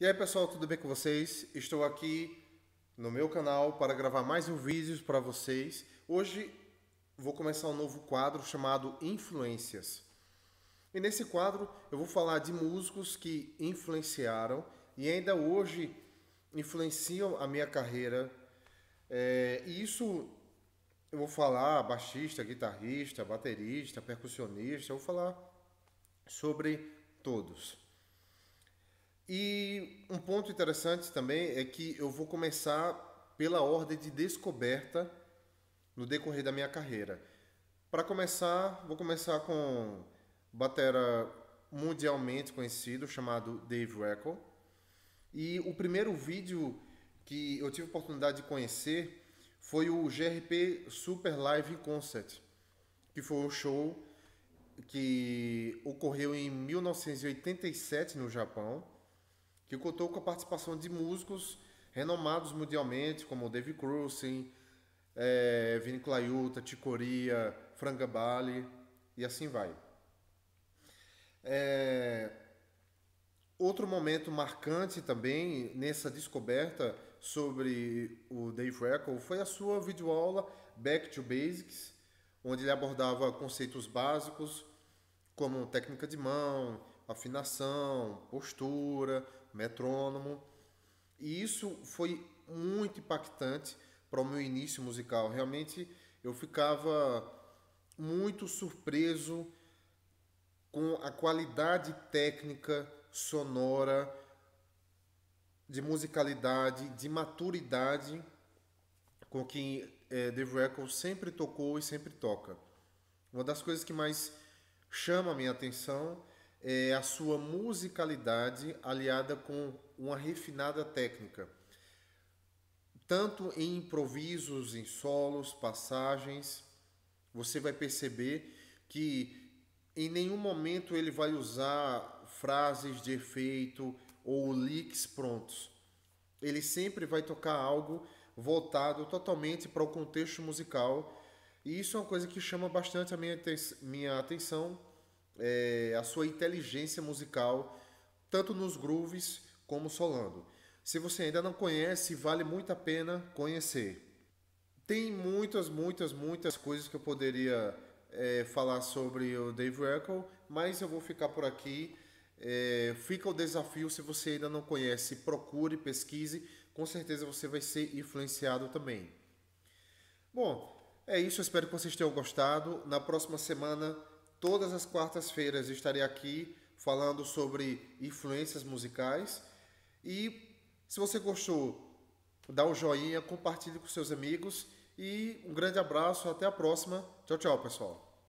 E aí pessoal, tudo bem com vocês? Estou aqui no meu canal para gravar mais um vídeo para vocês. Hoje vou começar um novo quadro chamado Influências. E nesse quadro eu vou falar de músicos que influenciaram e ainda hoje influenciam a minha carreira. É, e isso eu vou falar baixista, guitarrista, baterista, percussionista, eu vou falar sobre todos. E um ponto interessante também é que eu vou começar pela ordem de descoberta no decorrer da minha carreira. Para começar, vou começar com batera mundialmente conhecido chamado Dave Reckle. E o primeiro vídeo que eu tive a oportunidade de conhecer foi o GRP Super Live Concert, que foi um show que ocorreu em 1987 no Japão que contou com a participação de músicos renomados mundialmente, como Dave Cruising, é, Vini Claiuta, Ticoria, Franga Bali e assim vai. É, outro momento marcante também nessa descoberta sobre o Dave Reckle foi a sua videoaula Back to Basics, onde ele abordava conceitos básicos como técnica de mão, afinação, postura, metrônomo. E isso foi muito impactante para o meu início musical. Realmente eu ficava muito surpreso com a qualidade técnica, sonora, de musicalidade, de maturidade com que é, Dave Reckle sempre tocou e sempre toca. Uma das coisas que mais chama a minha atenção é, a sua musicalidade aliada com uma refinada técnica, tanto em improvisos, em solos, passagens. Você vai perceber que em nenhum momento ele vai usar frases de efeito ou leaks prontos. Ele sempre vai tocar algo voltado totalmente para o contexto musical. E isso é uma coisa que chama bastante a minha, minha atenção é, a sua inteligência musical, tanto nos grooves como solando. Se você ainda não conhece, vale muito a pena conhecer. Tem muitas, muitas, muitas coisas que eu poderia é, falar sobre o Dave Eccles, mas eu vou ficar por aqui. É, fica o desafio, se você ainda não conhece, procure, pesquise, com certeza você vai ser influenciado também. Bom, é isso, espero que vocês tenham gostado. Na próxima semana Todas as quartas-feiras estarei aqui falando sobre influências musicais. E se você gostou, dá um joinha, compartilhe com seus amigos e um grande abraço, até a próxima. Tchau, tchau, pessoal.